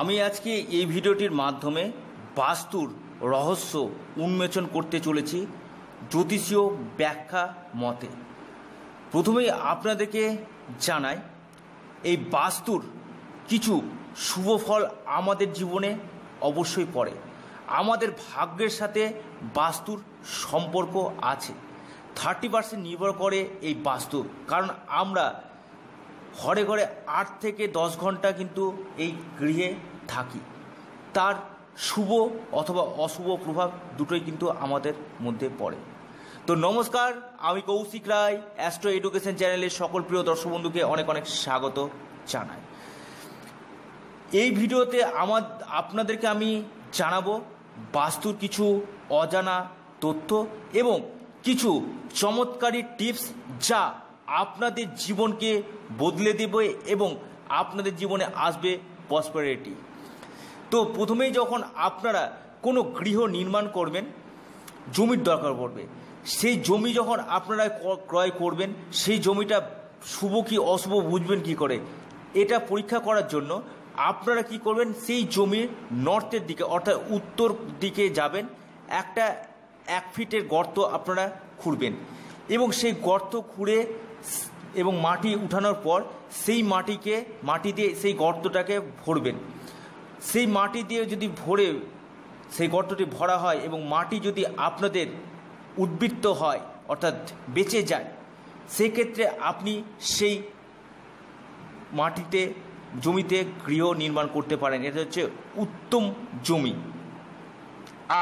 আমি আজকে এই ভিডিওটির মাধ্যমে বাস্তুর রহস্য উন্মোচন করতে চলেছি জ্যোতিষীয় ব্যাখ্যা মতে প্রথমেই আপনাদেরকে জানাই এই বাস্তুর কিছু শুভ ফল আমাদের জীবনে অবশ্যই পড়ে আমাদের ভাগ্যের সাথে বাস্তুর সম্পর্ক আছে থার্টি পার্সেন্ট নির্ভর করে এই বাস্তু কারণ আমরা ঘরে ঘরে আট থেকে দশ ঘন্টা কিন্তু এই গৃহে থাকি তার শুভ অথবা অশুভ প্রভাব দুটোই কিন্তু আমাদের মধ্যে পড়ে তো নমস্কার আমি কৌশিক রায় অ্যাস্ট্রো এডুকেশন চ্যানেলের সকল প্রিয় দর্শক বন্ধুকে অনেক অনেক স্বাগত জানাই এই ভিডিওতে আমার আপনাদেরকে আমি জানাবো বাস্তুর কিছু অজানা তথ্য এবং কিছু চমৎকারী টিপস যা আপনাদের জীবনকে বদলে দেবে এবং আপনাদের জীবনে আসবে পসপারিটি তো প্রথমেই যখন আপনারা কোনো গৃহ নির্মাণ করবেন জমির দরকার পড়বে সেই জমি যখন আপনারা ক্রয় করবেন সেই জমিটা শুভ কি অশুভ বুঝবেন কি করে এটা পরীক্ষা করার জন্য আপনারা কি করবেন সেই জমির নর্থের দিকে অর্থাৎ উত্তর দিকে যাবেন একটা এক ফিটের গর্ত আপনারা খুঁড়বেন এবং সেই গর্ত খুঁড়ে এবং মাটি উঠানোর পর সেই মাটিকে মাটি দিয়ে সেই গর্তটাকে ভরবেন সেই মাটি দিয়ে যদি ভরে সেই গর্তটি ভরা হয় এবং মাটি যদি আপনাদের উদ্বৃত্ত হয় অর্থাৎ বেঁচে যায় সেক্ষেত্রে আপনি সেই মাটিতে জমিতে গৃহ নির্মাণ করতে পারেন এটা হচ্ছে উত্তম জমি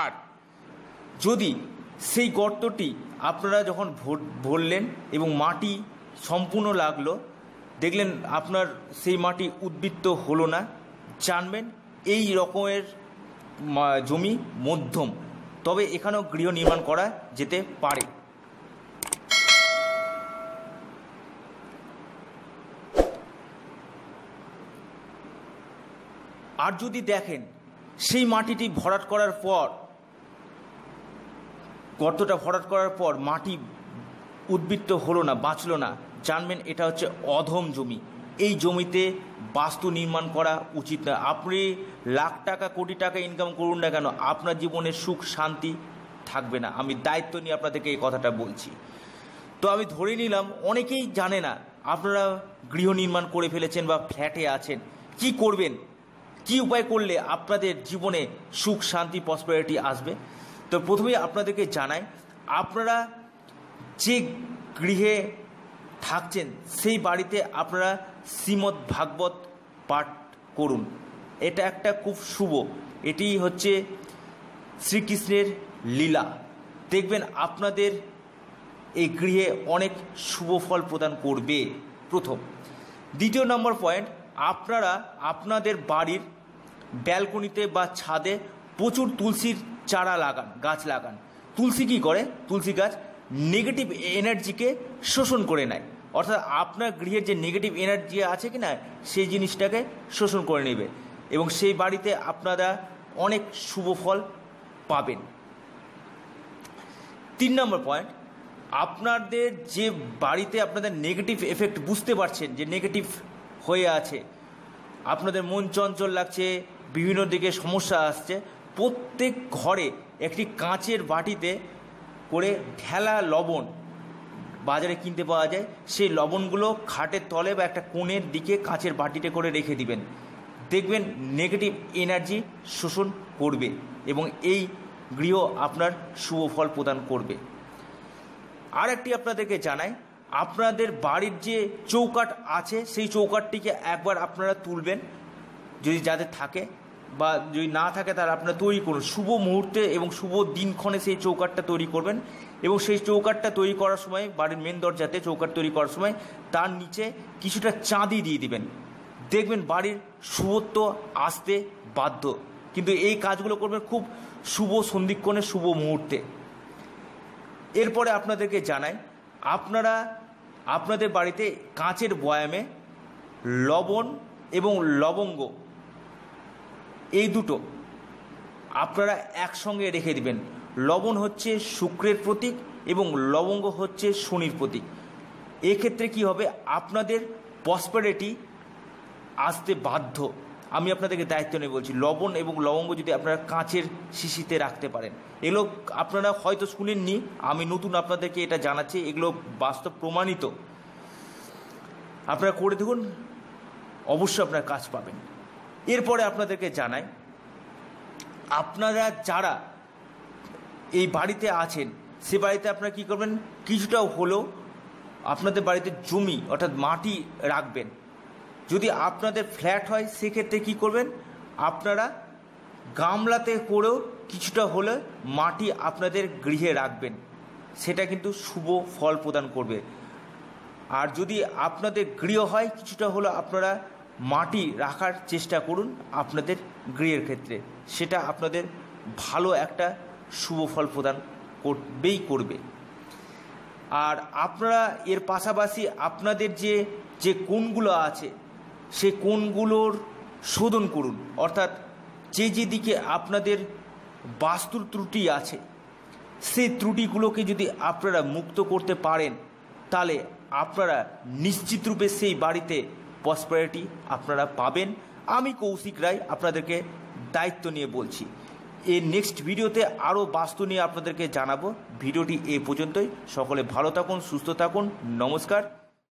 আর যদি সেই গর্তটি আপনারা যখন ভরলেন এবং মাটি সম্পূর্ণ লাগলো দেখলেন আপনার সেই মাটি উদ্বৃত্ত হলো না জানবেন এই রকমের জমি মধ্যম তবে এখানেও গৃহ নির্মাণ করা যেতে পারে আর যদি দেখেন সেই মাটিটি ভরাট করার পর গর্তটা ভরাট করার পর মাটি উদ্বৃত্ত হলো না বাঁচল না জানবেন এটা হচ্ছে অধম জমি এই জমিতে বাস্তু নির্মাণ করা উচিত না আপনি লাখ টাকা কোটি টাকা ইনকাম করুন না কেন আপনার জীবনে সুখ শান্তি থাকবে না আমি দায়িত্ব নিয়ে আপনাদেরকে এই কথাটা বলছি তো আমি ধরে নিলাম অনেকেই জানে না আপনারা গৃহ নির্মাণ করে ফেলেছেন বা ফ্ল্যাটে আছেন কি করবেন কি উপায় করলে আপনাদের জীবনে সুখ শান্তি পসপারিটি আসবে তো প্রথমেই আপনাদেরকে জানাই আপনারা যে গৃহে থাকছেন সেই বাড়িতে আপনারা শ্রীমদ্ ভাগবত পাঠ করুন এটা একটা খুব শুভ এটি হচ্ছে শ্রীকৃষ্ণের লীলা দেখবেন আপনাদের এই গৃহে অনেক শুভ ফল প্রদান করবে প্রথম দ্বিতীয় নম্বর পয়েন্ট আপনারা আপনাদের বাড়ির ব্যালকনিতে বা ছাদে প্রচুর তুলসীর চারা লাগান গাছ লাগান তুলসী কি করে তুলসী গাছ নেগেটিভ এনার্জিকে শোষণ করে নেয় অর্থাৎ আপনার গৃহের যে নেগেটিভ এনার্জি আছে কি না সেই জিনিসটাকে শোষণ করে নেবে এবং সেই বাড়িতে আপনারা অনেক শুভ ফল পাবেন তিন নম্বর পয়েন্ট আপনাদের যে বাড়িতে আপনাদের নেগেটিভ এফেক্ট বুঝতে পারছেন যে নেগেটিভ হয়ে আছে আপনাদের মন চঞ্চল লাগছে বিভিন্ন দিকে সমস্যা আসছে প্রত্যেক ঘরে একটি কাঁচের বাটিতে করে ঢেলা লবণ বাজারে কিনতে পাওয়া যায় সেই লবণগুলো খাটের তলে বা একটা কোণের দিকে কাঁচের বাটিতে করে রেখে দিবেন দেখবেন নেগেটিভ এনার্জি শোষণ করবে এবং এই গৃহ আপনার শুভ ফল প্রদান করবে আর একটি আপনাদেরকে জানাই আপনাদের বাড়ির যে চৌকাট আছে সেই চৌকাটটিকে একবার আপনারা তুলবেন যদি যাদের থাকে বা যদি না থাকে তাহলে আপনারা তৈরি করুন শুভ মুহূর্তে এবং শুভ দিনক্ষণে সেই চৌকাটটা তৈরি করবেন এবং সেই চৌকাটটা তৈরি করার সময় বাড়ির মেন দরজাতে চৌকাট তৈরি করার সময় তার নিচে কিছুটা চাঁদি দিয়ে দিবেন দেখবেন বাড়ির শুভত্ব আসতে বাধ্য কিন্তু এই কাজগুলো করবেন খুব শুভ সন্ধিক্ষণে শুভ মুহূর্তে এরপরে আপনাদেরকে জানাই আপনারা আপনাদের বাড়িতে কাঁচের বয়ামে লবণ এবং লবঙ্গ এই দুটো আপনারা একসঙ্গে রেখে দিবেন লবণ হচ্ছে শুক্রের প্রতীক এবং লবঙ্গ হচ্ছে শনির প্রতীক এক্ষেত্রে কি হবে আপনাদের পসপারেটি আসতে বাধ্য আমি আপনাদেরকে দায়িত্ব নিয়ে বলছি লবণ এবং লবঙ্গ যদি আপনারা কাঁচের শিশিতে রাখতে পারেন এগুলো আপনারা হয়তো শুনেননি আমি নতুন আপনাদেরকে এটা জানাচ্ছি এগুলো বাস্তব প্রমাণিত আপনারা করে দেখুন অবশ্যই আপনার কাজ পাবেন এরপরে আপনাদেরকে জানাই আপনারা যারা এই বাড়িতে আছেন সে বাড়িতে আপনারা কী করবেন কিছুটা হলেও আপনাদের বাড়িতে জমি অর্থাৎ মাটি রাখবেন যদি আপনাদের ফ্ল্যাট হয় সেক্ষেত্রে কী করবেন আপনারা গামলাতে করেও কিছুটা হলে মাটি আপনাদের গৃহে রাখবেন সেটা কিন্তু শুভ ফল প্রদান করবে আর যদি আপনাদের গৃহ হয় কিছুটা হলো আপনারা মাটি রাখার চেষ্টা করুন আপনাদের গৃহের ক্ষেত্রে সেটা আপনাদের ভালো একটা শুভ ফল প্রদান করবেই করবে আর আপনারা এর পাশাপাশি আপনাদের যে যে কোনগুলো আছে সে কোনগুলোর শোধন করুন অর্থাৎ যে যেদিকে আপনাদের বাস্তুর ত্রুটি আছে সেই ত্রুটিগুলোকে যদি আপনারা মুক্ত করতে পারেন তাহলে আপনারা নিশ্চিতরূপে সেই বাড়িতে প্রসপারিটি আপনারা পাবেন আমি কৌশিক রায় আপনাদেরকে দায়িত্ব নিয়ে বলছি এর নেক্সট ভিডিওতে আরও বাস্তু নিয়ে আপনাদেরকে জানাবো ভিডিওটি এ পর্যন্তই সকলে ভালো থাকুন সুস্থ থাকুন নমস্কার